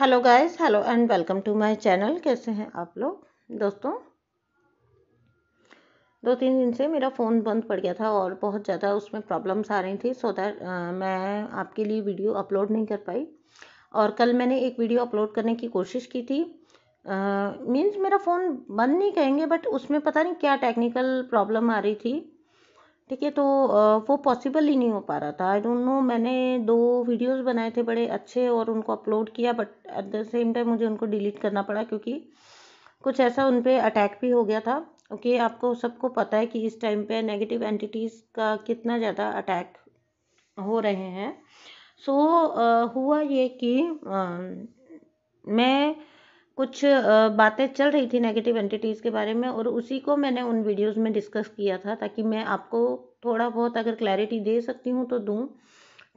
Hello guys hello and welcome to my channel कैसे हैं आप लोग दोस्तों दो तीन दिन से मेरा फ़ोन बंद पड़ गया था और बहुत ज़्यादा उसमें प्रॉब्लम्स आ रही थी सो दैट मैं आपके लिए वीडियो अपलोड नहीं कर पाई और कल मैंने एक वीडियो अपलोड करने की कोशिश की थी मीन्स uh, मेरा फ़ोन बंद नहीं कहेंगे बट उसमें पता नहीं क्या टेक्निकल प्रॉब्लम आ रही थी ठीक है तो वो पॉसिबल ही नहीं हो पा रहा था आई डोंट नो मैंने दो वीडियोस बनाए थे बड़े अच्छे और उनको अपलोड किया but at the same time मुझे उनको डिलीट करना पड़ा क्योंकि कुछ ऐसा उन पर अटैक भी हो गया था ओके okay, आपको सबको पता है कि इस टाइम पे नेगेटिव एंटिटीज़ का कितना ज़्यादा अटैक हो रहे हैं सो so, uh, हुआ ये कि uh, मैं कुछ बातें चल रही थी नेगेटिव एंटिटीज़ के बारे में और उसी को मैंने उन वीडियोस में डिस्कस किया था ताकि मैं आपको थोड़ा बहुत अगर क्लैरिटी दे सकती हूँ तो दूँ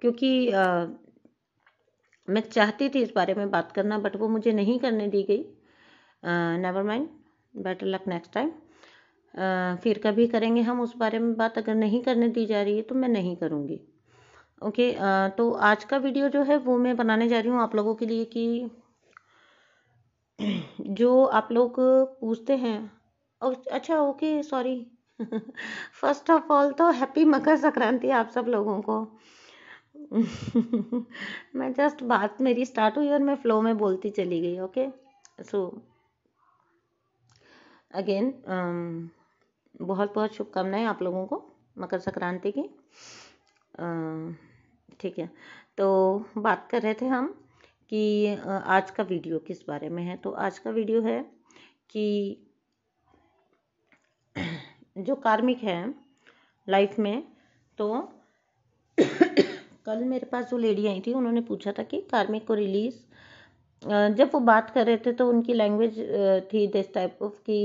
क्योंकि आ, मैं चाहती थी इस बारे में बात करना बट वो मुझे नहीं करने दी गई never mind better luck next time फिर कभी करेंगे हम उस बारे में बात अगर नहीं करने दी जा रही है तो मैं नहीं करूँगी ओके okay, तो आज का वीडियो जो है वो मैं बनाने जा रही हूँ आप लोगों के लिए कि जो आप लोग पूछते हैं अच्छा okay sorry first of all तो हैप्पी मकर संक्रांति आप सब लोगों को मैं जस्ट बात मेरी स्टार्ट हुई और मैं फ्लो में बोलती चली गई ओके सो अगेन बहुत बहुत शुभकामनाएं आप लोगों को मकर संक्रांति की uh, ठीक है तो बात कर रहे थे हम कि आज का वीडियो किस बारे में है तो आज का वीडियो है कि जो कार्मिक है लाइफ में तो कल मेरे पास जो लेडी आई थी उन्होंने पूछा था कि कार्मिक को रिलीज़ जब वो बात कर रहे थे तो उनकी लैंग्वेज थी दिस टाइप ऑफ कि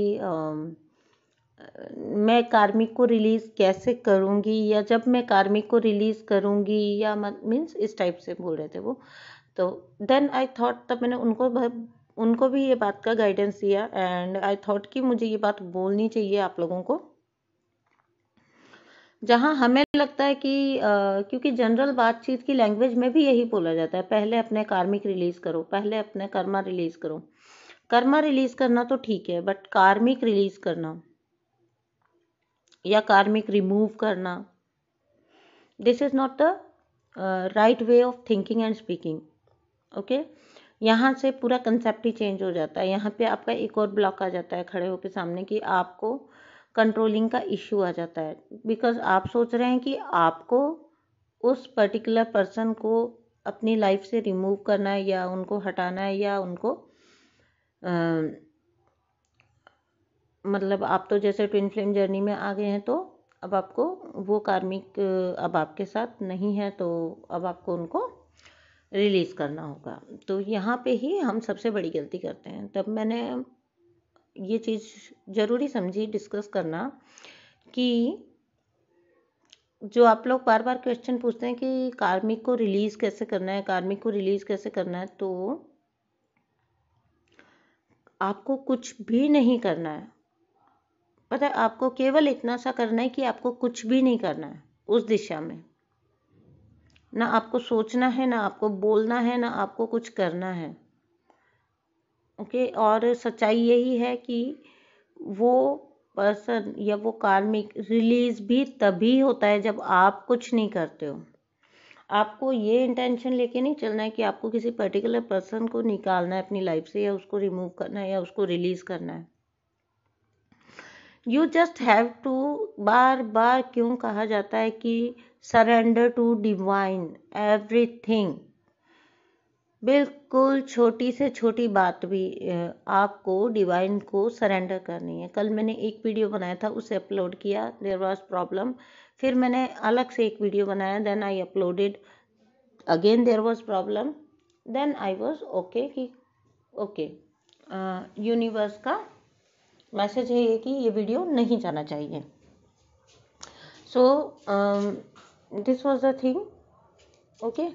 मैं कार्मिक को रिलीज़ कैसे करूँगी या जब मैं कार्मिक को रिलीज़ करूँगी या मत मीन्स इस टाइप से बोल रहे थे वो तो देन आई थॉट तब मैंने उनको उनको भी ये बात का गाइडेंस दिया एंड आई थॉट कि मुझे ये बात बोलनी चाहिए आप लोगों को जहाँ हमें लगता है कि आ, क्योंकि जनरल बातचीत की लैंग्वेज में भी यही बोला जाता है पहले अपने कार्मिक रिलीज करो पहले अपने कर्मा रिलीज करो कर्मा रिलीज करना तो ठीक है बट कार्मिक रिलीज करना या कार्मिक रिमूव करना this is not the right way of thinking and speaking okay यहाँ से पूरा कंसेप्ट ही चेंज हो जाता है यहाँ पे आपका एक और ब्लॉक आ जाता है खड़े होकर सामने कि आपको कंट्रोलिंग का इश्यू आ जाता है बिकॉज आप सोच रहे हैं कि आपको उस पर्टिकुलर पर्सन को अपनी लाइफ से रिमूव करना है या उनको हटाना है या उनको आ, मतलब आप तो जैसे ट्विन फ्लेम जर्नी में आ गए हैं तो अब आपको वो कार्मिक अब आपके साथ नहीं है तो अब आपको उनको रिलीज़ करना होगा तो यहाँ पे ही हम सबसे बड़ी गलती करते हैं तब मैंने ये चीज़ ज़रूरी समझी डिस्कस करना कि जो आप लोग बार बार क्वेश्चन पूछते हैं कि कार्मिक को रिलीज़ कैसे करना है कार्मिक को रिलीज़ कैसे करना है तो आपको कुछ भी नहीं करना है पता है आपको केवल इतना सा करना है कि आपको कुछ भी नहीं करना है उस दिशा में ना आपको सोचना है ना आपको बोलना है ना आपको कुछ करना है ओके और सच्चाई यही है कि वो पर्सन या वो कार्मिक रिलीज भी तभी होता है जब आप कुछ नहीं करते हो आपको ये इंटेंशन लेके नहीं चलना है कि आपको किसी पर्टिकुलर पर्सन को निकालना है अपनी लाइफ से या उसको रिमूव करना है या उसको रिलीज करना है यू जस्ट हैव टू बार बार क्यों कहा जाता है कि सरेंडर टू डिवाइन एवरीथिंग बिल्कुल छोटी से छोटी बात भी आपको डिवाइन को सरेंडर करनी है कल मैंने एक वीडियो बनाया था उसे अपलोड किया देर वॉज प्रॉब्लम फिर मैंने अलग से एक वीडियो बनाया then I uploaded again there was problem then I was okay कि ओके यूनिवर्स का मैसेज है ये कि ये वीडियो नहीं जाना चाहिए so so, um, this was the thing okay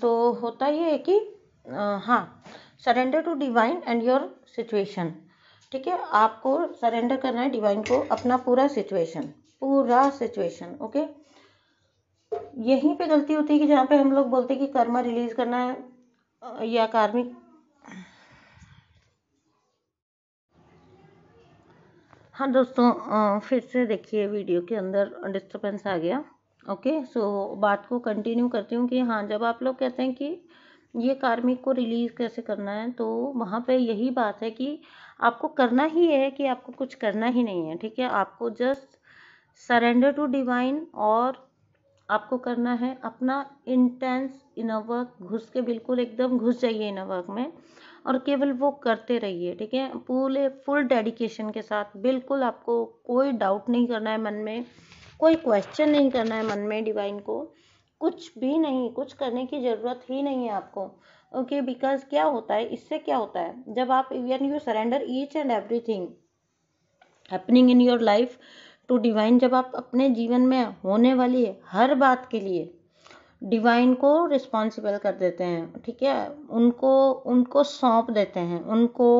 तो होता ये है कि uh, हाँ surrender to divine and your situation ठीक है आपको सरेंडर करना है डिवाइन को अपना पूरा सिचुएशन पूरा सिचुएशन ओके यहीं पे गलती होती है कि जहाँ पे हम लोग बोलते हैं कि कर्मा रिलीज करना है uh, या कार्मिक हाँ दोस्तों uh, फिर से देखिए वीडियो के अंदर डिस्टर्बेंस आ गया ओके सो बात को कंटिन्यू करती हूँ कि हाँ जब आप लोग कहते हैं कि ये कार्मिक को रिलीज़ कैसे करना है तो वहाँ पे यही बात है कि आपको करना ही है कि आपको कुछ करना ही नहीं है ठीक है आपको जस्ट सरेंडर टू डिवाइन और आपको करना है अपना इंटेंस इनर वर्क घुस के बिल्कुल एकदम घुस जाइए इनर वर्क में और केवल वो करते रहिए ठीक है पूरे फुल डेडिकेशन के साथ बिल्कुल आपको कोई डाउट नहीं करना है मन में कोई क्वेश्चन नहीं करना है मन में डिवाइन को कुछ भी नहीं कुछ करने की ज़रूरत ही नहीं है आपको ओके okay, बिकॉज क्या होता है इससे क्या होता है जब आप even you surrender each and every thing happening in your life to divine जब आप अपने जीवन में होने वाली हर बात के लिए डिवाइन को रिस्पॉन्सिबल कर देते हैं ठीक है उनको उनको सौंप देते हैं उनको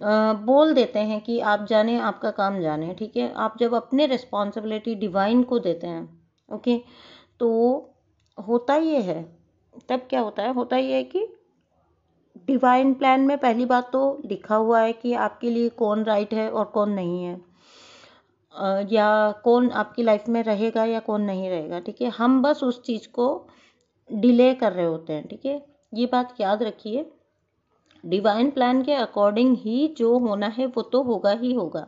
बोल देते हैं कि आप जाने आपका काम जाने ठीक है आप जब अपने रिस्पॉन्सिबिलिटी डिवाइन को देते हैं ओके तो होता ये है तब क्या होता है होता ये है कि डिवाइन प्लान में पहली बात तो लिखा हुआ है कि आपके लिए कौन राइट है और कौन नहीं है या कौन आपकी लाइफ में रहेगा या कौन नहीं रहेगा ठीक है हम बस उस चीज़ को डिले कर रहे होते हैं ठीक है ये बात याद रखिए डिवाइन प्लान के अकॉर्डिंग ही जो होना है वो तो होगा ही होगा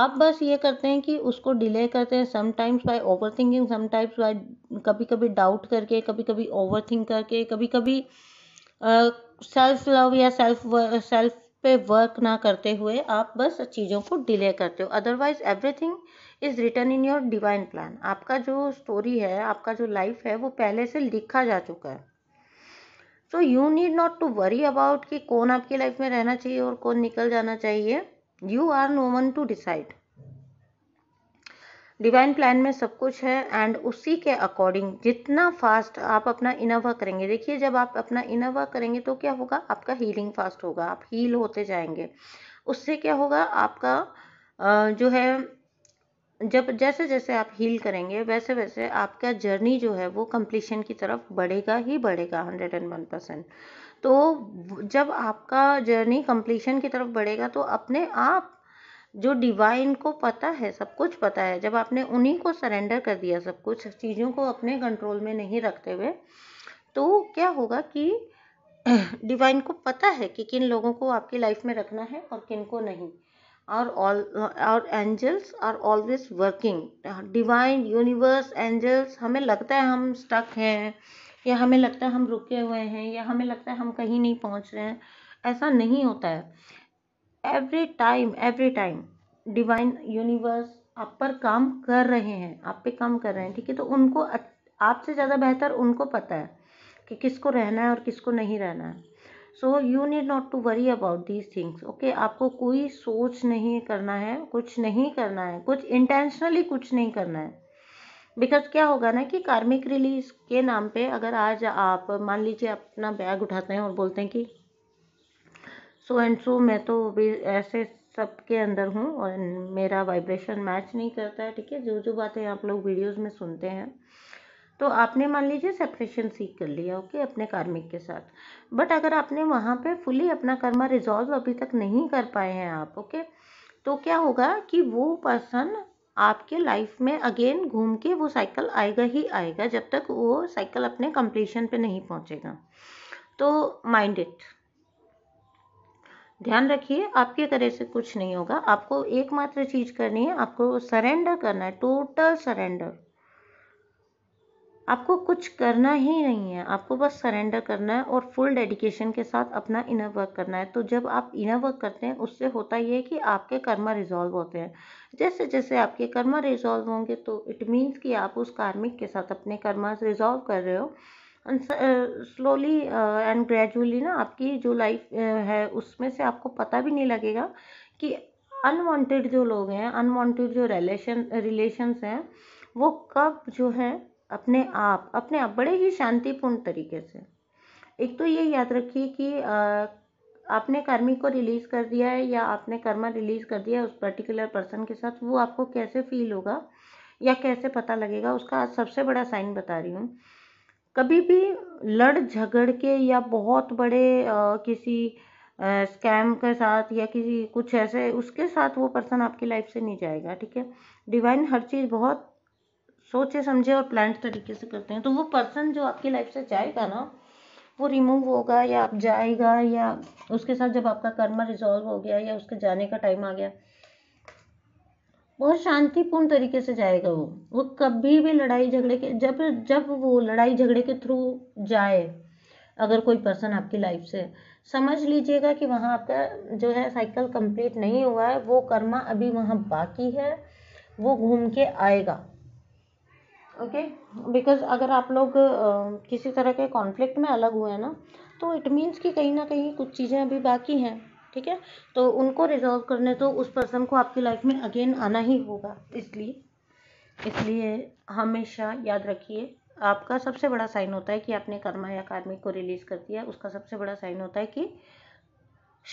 आप बस ये करते हैं कि उसको डिले करते हैं sometimes by over thinking sometimes by कभी कभी डाउट करके कभी कभी ओवर थिंक करके कभी कभी सेल्फ लव या सेल्फ सेल्फ पे वर्क ना करते हुए आप बस चीज़ों को डिले करते हो otherwise everything is return in your divine plan आपका जो स्टोरी है आपका जो लाइफ है वो पहले से लिखा जा चुका है so you need not to worry about कि कौन आपकी लाइफ में रहना चाहिए और कौन निकल जाना चाहिए you are no one to decide divine plan में सब कुछ है एंड उसी के अकॉर्डिंग जितना फास्ट आप अपना इनोवा करेंगे देखिए जब आप अपना इनोवा करेंगे तो क्या होगा आपका हीलिंग फास्ट होगा आप हील होते जाएंगे उससे क्या होगा आपका जो है जब जैसे जैसे आप हील करेंगे वैसे वैसे आपका जर्नी जो है वो कंप्लीशन की तरफ बढ़ेगा ही बढ़ेगा हंड्रेड एंड वन परसेंट तो जब आपका जर्नी कंप्लीशन की तरफ बढ़ेगा तो अपने आप जो डिवाइन को पता है सब कुछ पता है जब आपने उन्हीं को सरेंडर कर दिया सब कुछ चीज़ों को अपने कंट्रोल में नहीं रखते हुए तो क्या होगा कि डिवाइन को पता है कि किन लोगों को आपकी लाइफ में रखना है और किन को नहीं are all और angels are always working divine universe angels हमें लगता है हम स्टक हैं या हमें लगता है हम रुके हुए हैं या हमें लगता है हम कहीं नहीं पहुंच रहे हैं ऐसा नहीं होता है every time every time divine universe आप पर काम कर रहे हैं आप पे काम कर रहे हैं ठीक है तो उनको आपसे ज़्यादा बेहतर उनको पता है कि किसको रहना है और किसको नहीं रहना है so you need not to worry about these things okay आपको कोई सोच नहीं करना है कुछ नहीं करना है कुछ इंटेंशनली कुछ नहीं करना है बिकॉज क्या होगा ना कि कार्मिक रिलीज के नाम पे अगर आज आप मान लीजिए अपना बैग उठाते हैं और बोलते हैं कि सो एंड सो मैं तो ऐसे सबके अंदर हूँ और मेरा वाइब्रेशन मैच नहीं करता है ठीक है जो जो बातें आप लोग वीडियोस में सुनते हैं तो आपने मान लीजिए सेपरेशन सीख कर लिया ओके अपने कार्मिक के साथ बट अगर आपने वहाँ पे फुली अपना कर्मा रिजॉल्व अभी तक नहीं कर पाए हैं आप ओके तो क्या होगा कि वो पर्सन आपके लाइफ में अगेन घूम के वो साइकिल आएगा ही आएगा जब तक वो साइकिल अपने कंप्लीशन पे नहीं पहुँचेगा तो माइंड इट ध्यान रखिए आपके तरह से कुछ नहीं होगा आपको एकमात्र चीज़ करनी है आपको सरेंडर करना है टोटल सरेंडर आपको कुछ करना ही नहीं है आपको बस सरेंडर करना है और फुल डेडिकेशन के साथ अपना इनर वर्क करना है तो जब आप इनर वर्क करते हैं उससे होता ये है कि आपके कर्मा रिजॉल्व होते हैं जैसे जैसे आपके कर्मा रिजॉल्व होंगे तो इट मीन्स कि आप उस कार्मिक के साथ अपने कर्मा रिजॉल्व कर रहे हो स्लोली एंड ग्रेजुअली ना आपकी जो लाइफ है उसमें से आपको पता भी नहीं लगेगा कि अनवांटेड जो लोग हैं अनवांटेड जो रिलेशन रिलेशंस हैं वो कब जो है अपने आप अपने आप बड़े ही शांतिपूर्ण तरीके से एक तो ये याद रखिए कि आपने कर्मी को रिलीज़ कर दिया है या आपने कर्मा रिलीज़ कर दिया है उस पर्टिकुलर पर्सन के साथ वो आपको कैसे फील होगा या कैसे पता लगेगा उसका सबसे बड़ा साइन बता रही हूँ कभी भी लड़ झगड़ के या बहुत बड़े आ, किसी स्कैम के साथ या किसी कुछ ऐसे उसके साथ वो पर्सन आपकी लाइफ से नहीं जाएगा ठीक है डिवाइन हर चीज़ बहुत सोचे समझे और प्लान तरीके से करते हैं तो वो पर्सन जो आपकी लाइफ से जाएगा ना वो रिमूव होगा या आप जाएगा या उसके साथ जब आपका कर्मा रिजॉल्व हो गया या उसके जाने का टाइम आ गया बहुत शांतिपूर्ण तरीके से जाएगा वो वो कभी भी लड़ाई झगड़े के जब जब वो लड़ाई झगड़े के थ्रू जाए अगर कोई पर्सन आपकी लाइफ से समझ लीजिएगा कि वहाँ आपका जो है साइकिल कंप्लीट नहीं हुआ है वो कर्मा अभी वहाँ बाकी है वो घूम के आएगा ओके बिकॉज अगर आप लोग किसी तरह के कॉन्फ्लिक्ट में अलग हुए हैं ना तो इट मीन्स कि कहीं ना कहीं कुछ चीज़ें अभी बाकी हैं ठीक है तो उनको रिजॉल्व करने तो उस पर्सन को आपकी लाइफ में अगेन आना ही होगा इसलिए इसलिए हमेशा याद रखिए आपका सबसे बड़ा साइन होता है कि आपने कर्मा या कार्मिक को रिलीज कर दिया उसका सबसे बड़ा साइन होता है कि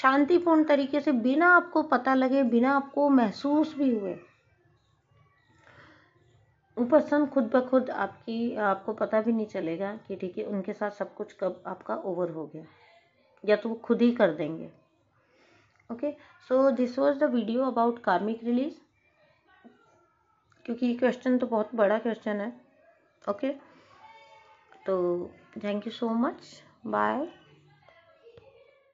शांतिपूर्ण तरीके से बिना आपको पता लगे बिना आपको महसूस भी हुए पर्सन खुद ब खुद आपकी आपको पता भी नहीं चलेगा कि ठीक है उनके साथ सब कुछ कब आपका ओवर हो गया या तो वो खुद ही कर देंगे okay so this was the video about karmic release क्योंकि ये क्वेश्चन तो बहुत बड़ा क्वेश्चन है ओके okay? तो thank you so much bye